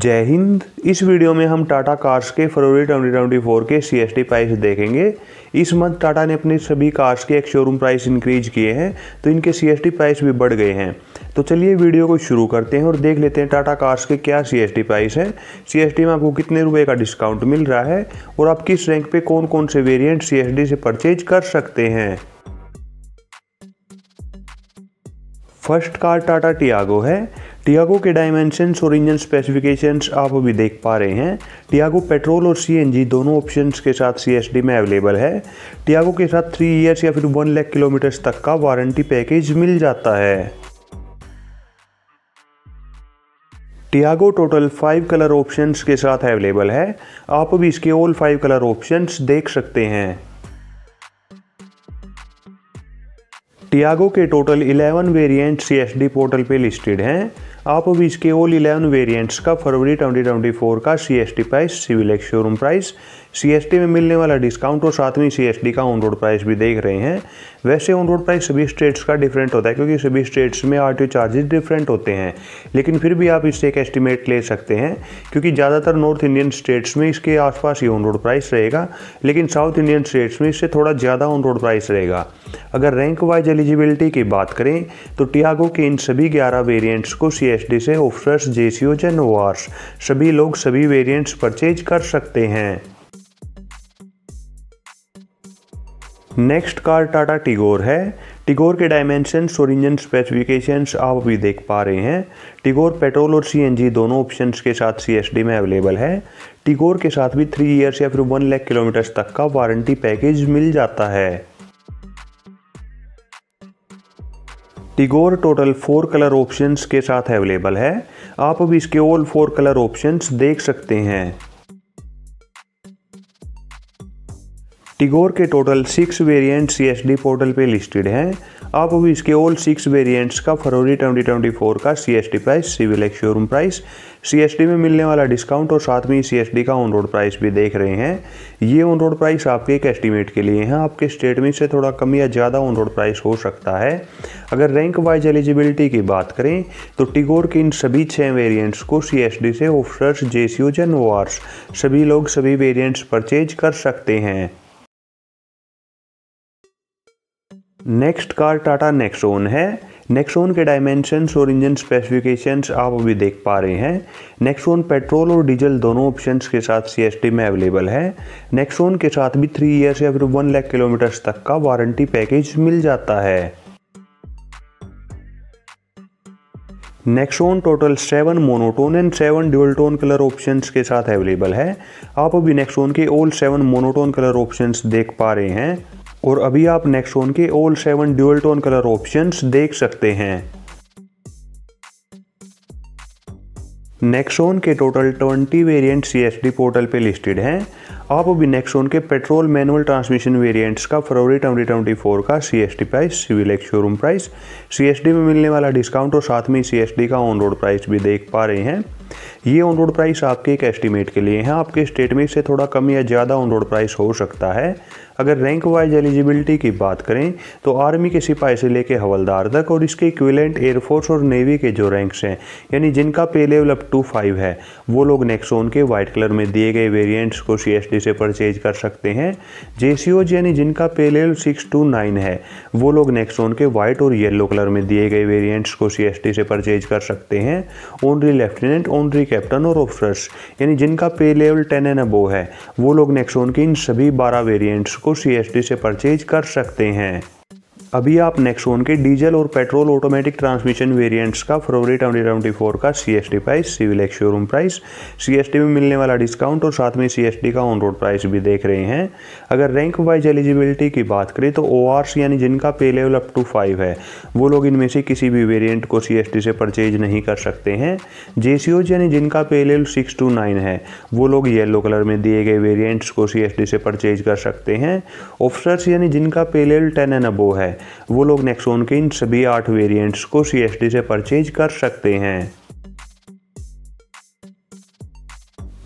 जय हिंद इस वीडियो में हम टाटा कार्स के फरवरी 2024 के टी प्राइस देखेंगे इस मंथ टाटा ने अपने सभी कार्स के एक शोरूम प्राइस इंक्रीज किए हैं तो इनके टी प्राइस भी बढ़ गए हैं तो चलिए वीडियो को शुरू करते हैं और देख लेते हैं टाटा कार्स के क्या टी प्राइस है सीएसटी में आपको कितने रुपये का डिस्काउंट मिल रहा है और आप किस रैंक पर कौन कौन से वेरियंट सी से परचेज कर सकते हैं फर्स्ट कार टाटा टियागो है टियागो के डायमेंशंस और इंजन स्पेसिफिकेशंस आप अभी देख पा रहे हैं टियागो पेट्रोल और सीएनजी दोनों ऑप्शंस के साथ सीएसडी में अवेलेबल है टियागो के साथ थ्री ईयर्स या फिर वन लाख किलोमीटर्स तक का वारंटी पैकेज मिल जाता है Tiago total five colour options के साथ अवेलेबल है आप अभी इसके ऑल फाइव कलर ऑप्शंस देख सकते हैं टियागो के टोटल 11 वेरिएंट सी पोर्टल पे लिस्टेड हैं आप भी इसके ऑल इलेवन वेरियंट्स का फरवरी 2024 का C S T price civil ex showroom price C में मिलने वाला डिस्काउंट और साथ में सी का ऑन रोड प्राइस भी देख रहे हैं वैसे ऑन रोड प्राइस सभी स्टेट्स का डिफरेंट होता है क्योंकि सभी स्टेट्स में आर चार्जेस डिफरेंट होते हैं लेकिन फिर भी आप इससे एक एस्टिमेट ले सकते हैं क्योंकि ज़्यादातर नॉर्थ इंडियन स्टेट्स में इसके आसपास ही ऑन रोड प्राइस रहेगा लेकिन साउथ इंडियन स्टेट्स में इससे थोड़ा ज़्यादा ऑन रोड प्राइस रहेगा अगर रैंक वाइज एलिजिबिलिटी की बात करें तो टियागो के इन सभी ग्यारह वेरियंट्स को सी से ऑफिसर्स जे सी सभी लोग सभी वेरियंट्स परचेज कर सकते हैं नेक्स्ट कार टाटा टिगोर है टिगोर के डायमेंशंस और इंजन स्पेसिफिकेशंस आप भी देख पा रहे हैं टिगोर पेट्रोल और सीएनजी दोनों ऑप्शंस के साथ सीएसडी में अवेलेबल है टिगोर के साथ भी थ्री ईयर्स या फिर वन लाख किलोमीटर्स तक का वारंटी पैकेज मिल जाता है Tigor total four colour options के साथ अवेलेबल है आप अभी इसके ऑल फोर कलर ऑप्शंस देख सकते हैं टिगोर के total six S D portal पे लिस्टेड हैं आप अभी इसके ऑल सिक्स वेरिएंट्स का फरवरी 2024 का C S D price civil ex showroom price C S D में मिलने वाला डिस्काउंट और साथ में डी का ऑन रोड प्राइस भी देख रहे हैं ये ऑन रोड प्राइस आपके एक एस्टिमेट के लिए हैं आपके स्टेट में से थोड़ा कम या ज़्यादा ऑन रोड प्राइस हो सकता है अगर रैंक वाइज एलिजिबिलिटी की बात करें तो टिगोर के इन सभी छः वेरिएंट्स को सी एस डी से ऑफिसर्स जे सी वार्स सभी लोग सभी वेरियंट्स परचेज कर सकते हैं नेक्स्ट कार टाटा नेक्सोन है नेक्सोन के डायमेंशंस और इंजन स्पेसिफिकेशंस आप अभी देख पा रहे हैं नेक्सोन पेट्रोल और डीजल दोनों ऑप्शंस के साथ सी में अवेलेबल है नेक्सोन के साथ भी थ्री ईयर्स या फिर वन लाख किलोमीटर्स तक का वारंटी पैकेज मिल जाता है Nexon total seven monotone and seven dual tone colour options के साथ अवेलेबल है आप अभी नेक्सोन के all seven monotone colour options देख पा रहे हैं और अभी आप नेक्सोन के all seven dual tone colour options देख सकते हैं नेक्सोन के टोटल 20 वेरिएंट सी पोर्टल पे लिस्टेड हैं आप अभी नेक्सोन के पेट्रोल मैनुअल ट्रांसमिशन वेरिएंट्स का फरवरी 2024 का C price civil ex showroom price C में मिलने वाला डिस्काउंट और साथ में सी का ऑन रोड प्राइस भी देख पा रहे हैं ये ऑन रोड प्राइस आपके एक एस्टिमेट के लिए है आपके स्टेटमेंट से थोड़ा कम या ज़्यादा ऑन रोड प्राइस हो सकता है अगर रैंक वाइज एलिजिबिलिटी की बात करें तो आर्मी के सिपाही से लेकर हवलदार तक और इसके इक्विलेंट एयरफोर्स और नेवी के जो रैंक्स हैं यानी जिनका पे लेवल अप टू फाइव है वो लोग नेक्सोन के वाइट कलर में दिए गए वेरियंट्स को सी से परचेज कर सकते हैं जे यानी जिनका पे लेवल सिक्स टू नाइन है वो लोग नेक्सोन के वाइट और येलो कलर में दिए गए वेरियंट्स को सी से परचेज कर सकते हैं ओनरी लेफ्टिनेंट ओनरी कैप्टन और ऑफिसर्स यानी जिनका पे लेवल टेन एंड अबो है वो लोग नेक्सोन के इन सभी बारह वेरियंट्स को को सी से परचेज कर सकते हैं अभी आप नेक्सोन के डीजल और पेट्रोल ऑटोमेटिक ट्रांसमिशन वेरिएंट्स का फरवरी ट्वेंटी ट्वेंटी फोर का C S T price civil ex showroom price C S T में मिलने वाला डिस्काउंट और साथ में सी एस टी का ऑन रोड प्राइस भी देख रहे हैं अगर रैंक वाइज एलिजिबिलिटी की बात करें तो ओ आर सी यानी जिनका पे लेवल अप टू फाइव है वो लोग इनमें से किसी भी वेरियंट को सी एस टी से परचेज नहीं कर सकते हैं जे सी ओज यानी जिनका पे लेवल सिक्स टू नाइन है वो लोग येलो कलर में दिए गए वेरियंट्स को सी एस टी से परचेज कर सकते हैं ऑफिसर्स यानी जिनका पे लेवल टेन एंड अबो है वो लोग नेक्सोन के इन सभी आठ वेरिएंट्स को सी से परचेज कर सकते हैं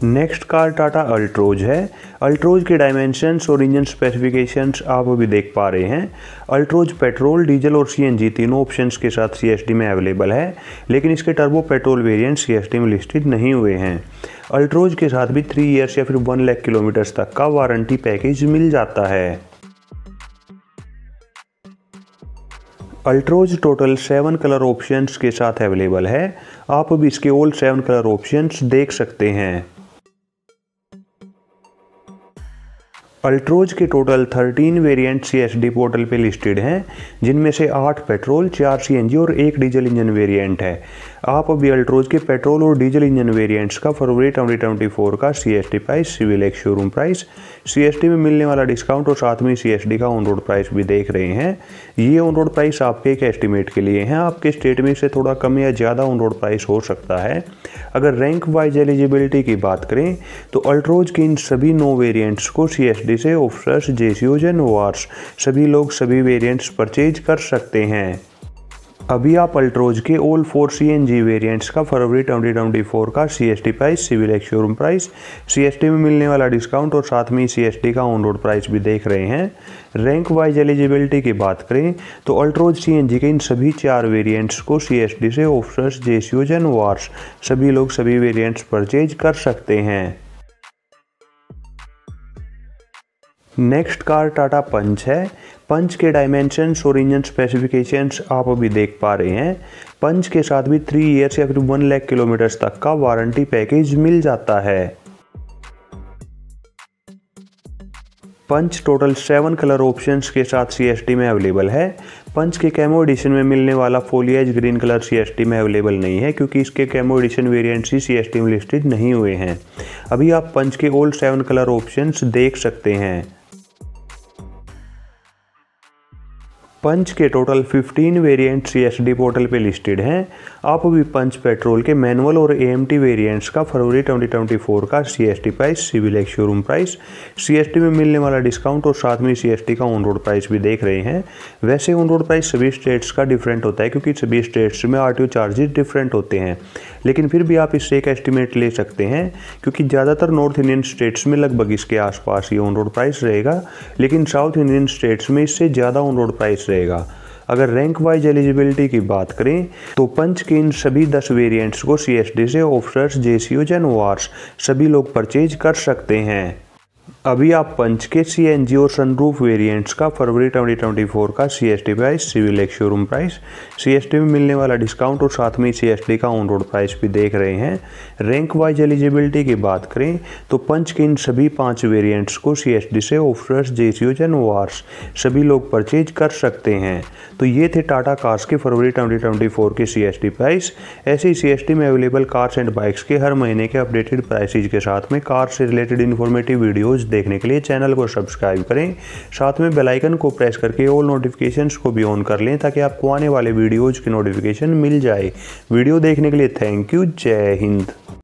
नेक्स्ट कार टाटा अल्ट्रोज है अल्ट्रोज के डायमेंशंस और इंजन स्पेसिफिकेशंस आप अभी देख पा रहे हैं अल्ट्रोज पेट्रोल डीजल और सीएनजी तीनों ऑप्शंस के साथ सीएसडी में अवेलेबल है लेकिन इसके टर्बो पेट्रोल वेरिएंट सीएसडी में लिस्टेड नहीं हुए हैं अल्ट्रोज के साथ भी थ्री ईयर्स या फिर वन लैख किलोमीटर्स तक का वारंटी पैकेज मिल जाता है Altroz total seven colour options के साथ अवेलेबल है आप अभी इसके ऑल सेवन कलर ऑप्शंस देख सकते हैं अल्ट्रोज के टोटल 13 वेरिएंट सी पोर्टल पे लिस्टेड हैं जिनमें से आठ पेट्रोल चार सी और एक डीजल इंजन वेरिएंट है आप अभी अल्ट्रोज के पेट्रोल और डीजल इंजन वेरिएंट्स का फरवरी ट्वेंटी ट्वेंटी फोर का T price civil ex showroom price C में मिलने वाला डिस्काउंट और साथ में सी का ऑन रोड प्राइस भी देख रहे हैं ये ऑन रोड प्राइस आपके एक एस्टिमेट के लिए हैं आपके स्टेट में इससे थोड़ा कम या ज़्यादा ऑन रोड प्राइस हो सकता है अगर रैंक वाइज एलिजिबिलिटी की बात करें तो अल्ट्रोज के इन सभी नौ वेरियंट्स को सी से ऑफसर्स जे सी सभी लोग सभी वेरियंट्स परचेज कर सकते हैं अभी आप अल्ट्रोज के all four C N G variants का फरवरी ट्वेंटी ट्वेंटी फोर का C S T price civil ex showroom price C S T में मिलने वाला डिस्काउंट और साथ में सी एस टी का ऑन रोड प्राइस भी देख रहे हैं रैंक वाइज एलिजिबिलिटी की बात करें तो अल्ट्रोज सी एन जी के इन सभी चार वेरियंट्स को सी एस टी से offers J C Os and wars सभी लोग सभी वेरियंट्स परचेज कर सकते हैं नेक्स्ट कार टाटा पंच है पंच के डायमेंशंस और इंजन स्पेसिफिकेशंस आप अभी देख पा रहे हैं पंच के साथ भी थ्री ईयर्स या फिर वन लाख किलोमीटर्स तक का वारंटी पैकेज मिल जाता है Punch total seven colour options के साथ सी में अवेलेबल है पंच के कैमो एडिशन में मिलने वाला फोलियाज ग्रीन कलर सी में अवेलेबल नहीं है क्योंकि इसके कैमो एडिशन वेरियंट्स ही सी में लिस्टेड नहीं हुए हैं अभी आप पंच के ओल्ड सेवन कलर ऑप्शंस देख सकते हैं पंच के टोटल 15 वेरिएंट्स सी पोर्टल पे लिस्टेड हैं आप भी पंच पेट्रोल के मैनुअल और ए वेरिएंट्स का फरवरी 2024 का C price civil ex showroom price C में मिलने वाला डिस्काउंट और साथ में सी का ऑन रोड प्राइस भी देख रहे हैं वैसे ऑन रोड प्राइस सभी स्टेट्स का डिफरेंट होता है क्योंकि सभी स्टेट्स में आर चार्जेस डिफरेंट होते हैं लेकिन फिर भी आप इससे एक एस्टिमेट ले सकते हैं क्योंकि ज़्यादातर नॉर्थ इंडियन स्टेट्स में लगभग इसके आसपास ही ऑन रोड प्राइस रहेगा लेकिन साउथ इंडियन स्टेट्स में इससे ज़्यादा ऑन रोड प्राइस रहेगा रहेगा अगर रैंक वाइज एलिजिबिलिटी की बात करें तो पंच के इन सभी दस वेरिएंट्स को सी से ऑफिसर्स जे सी ओ सभी लोग परचेज कर सकते हैं अभी आप पंच के सी एन जी और सनरूफ वेरियंट्स का फरवरी 2024 का C S T price civil ex showroom price C S T में मिलने वाला डिस्काउंट और साथ में सी एस टी का ऑन रोड प्राइस भी देख रहे हैं रैंक वाइज एलिजिबिलिटी की बात करें तो पंच के इन सभी पांच वेरियंट्स को सी एस डी से offers J C Os and wars सभी लोग परचेज कर सकते हैं तो ये थे टाटा कार्स के फरवरी 2024 के सी एस टी प्राइस ऐसे ही सी एस टी में अवेलेबल कार्स एंड बाइक्स के हर महीने के अपडेटेड प्राइसिस के साथ में कार से रिलेटेड इन्फॉर्मेटिव वीडियोज़ देखने के लिए चैनल को सब्सक्राइब करें साथ में बेल आइकन को प्रेस करके ऑल नोटिफिकेशंस को भी ऑन कर लें ताकि आपको आने वाले वीडियोज़ की नोटिफिकेशन मिल जाए वीडियो देखने के लिए थैंक यू जय हिंद